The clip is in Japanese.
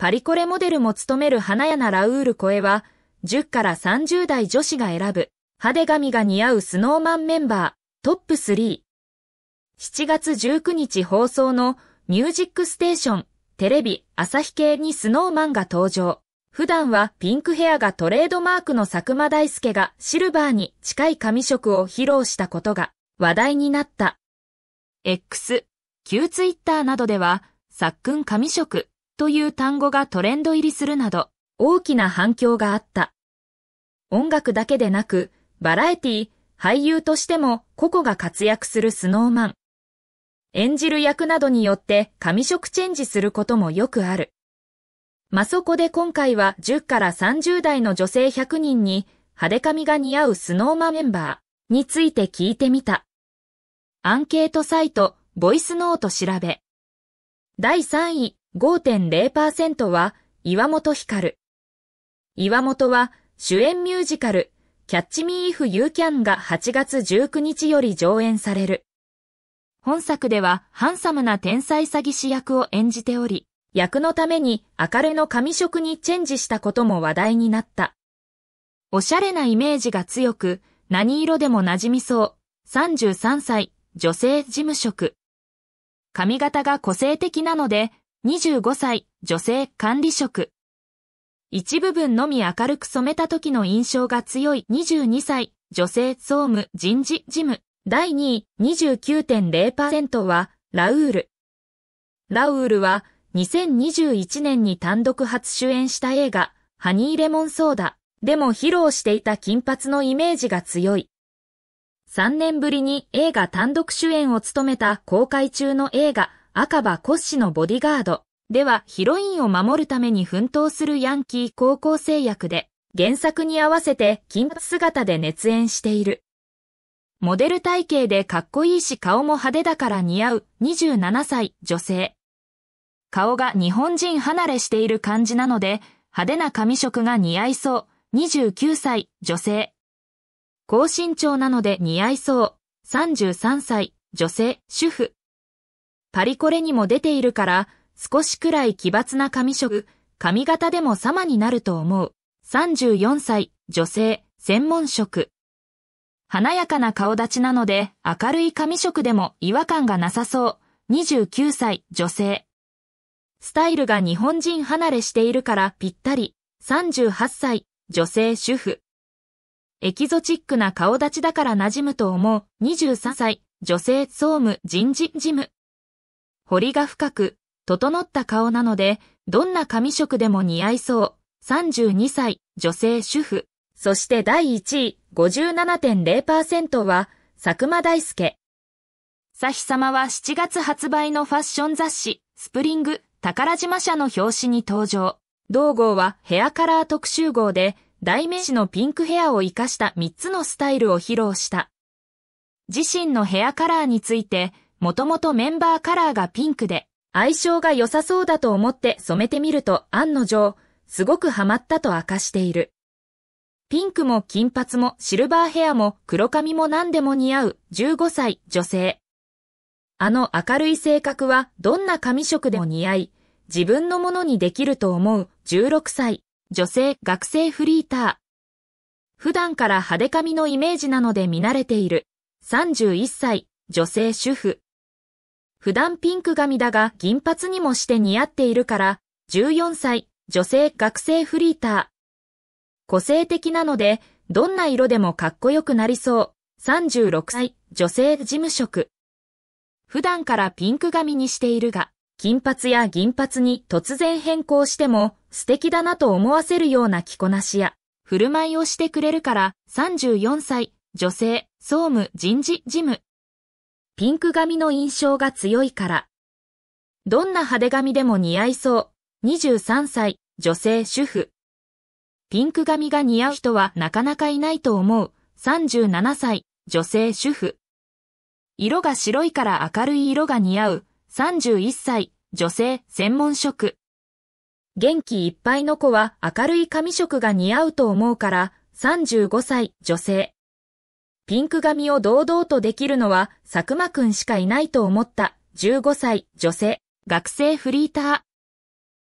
パリコレモデルも務める花屋なラウール声は、10から30代女子が選ぶ、派手髪が似合うスノーマンメンバー、トップ3。7月19日放送のミュージックステーション、テレビ、朝日系にスノーマンが登場。普段はピンクヘアがトレードマークの佐久間大介がシルバーに近い髪色を披露したことが話題になった。X、旧ツイッターなどでは、さっくん髪色という単語がトレンド入りするなど、大きな反響があった。音楽だけでなく、バラエティ、俳優としても個々が活躍するスノーマン。演じる役などによって神色チェンジすることもよくある。まそこで今回は10から30代の女性100人に派手髪が似合うスノーマンメンバーについて聞いてみた。アンケートサイト、ボイスノート調べ。第3位、5.0%は岩本光。岩本は主演ミュージカル、キャッチミーイフユーキャンが8月19日より上演される。本作ではハンサムな天才詐欺師役を演じており、役のために明るの髪色にチェンジしたことも話題になった。おしゃれなイメージが強く、何色でも馴染みそう。33歳、女性事務職。髪型が個性的なので、25歳、女性、管理職。一部分のみ明るく染めた時の印象が強い22歳、女性、総務、人事、事務。第2位、29.0%は、ラウール。ラウールは、2021年に単独初主演した映画、ハニーレモンソーダ。でも披露していた金髪のイメージが強い。3年ぶりに映画単独主演を務めた公開中の映画、赤羽骨子のボディガードではヒロインを守るために奮闘するヤンキー高校生役で原作に合わせて金髪姿で熱演している。モデル体型でかっこいいし顔も派手だから似合う27歳女性。顔が日本人離れしている感じなので派手な髪色が似合いそう29歳女性。高身長なので似合いそう33歳女性主婦。パリコレにも出ているから、少しくらい奇抜な髪色、髪型でも様になると思う。34歳、女性、専門職。華やかな顔立ちなので、明るい髪色でも違和感がなさそう。29歳、女性。スタイルが日本人離れしているからぴったり。38歳、女性主婦。エキゾチックな顔立ちだから馴染むと思う。23歳、女性総務人事事務。彫りが深く、整った顔なので、どんな髪色でも似合いそう。32歳、女性主婦。そして第1位、57.0%は、佐久間大介。佐久様は7月発売のファッション雑誌、スプリング、宝島社の表紙に登場。同号はヘアカラー特集号で、代名詞のピンクヘアを活かした3つのスタイルを披露した。自身のヘアカラーについて、もともとメンバーカラーがピンクで、相性が良さそうだと思って染めてみると案の定、すごくハマったと明かしている。ピンクも金髪もシルバーヘアも黒髪も何でも似合う15歳女性。あの明るい性格はどんな髪色でも似合い、自分のものにできると思う16歳女性学生フリーター。普段から派手髪のイメージなので見慣れている31歳女性主婦。普段ピンク髪だが銀髪にもして似合っているから、14歳、女性学生フリーター。個性的なので、どんな色でもかっこよくなりそう。36歳、女性事務職。普段からピンク髪にしているが、金髪や銀髪に突然変更しても素敵だなと思わせるような着こなしや、振る舞いをしてくれるから、34歳、女性、総務、人事、事務。ピンク髪の印象が強いから。どんな派手髪でも似合いそう。23歳、女性主婦。ピンク髪が似合う人はなかなかいないと思う。37歳、女性主婦。色が白いから明るい色が似合う。31歳、女性専門職。元気いっぱいの子は明るい髪色が似合うと思うから、35歳、女性。ピンク髪を堂々とできるのは、佐久間くんしかいないと思った、15歳、女性、学生フリーター。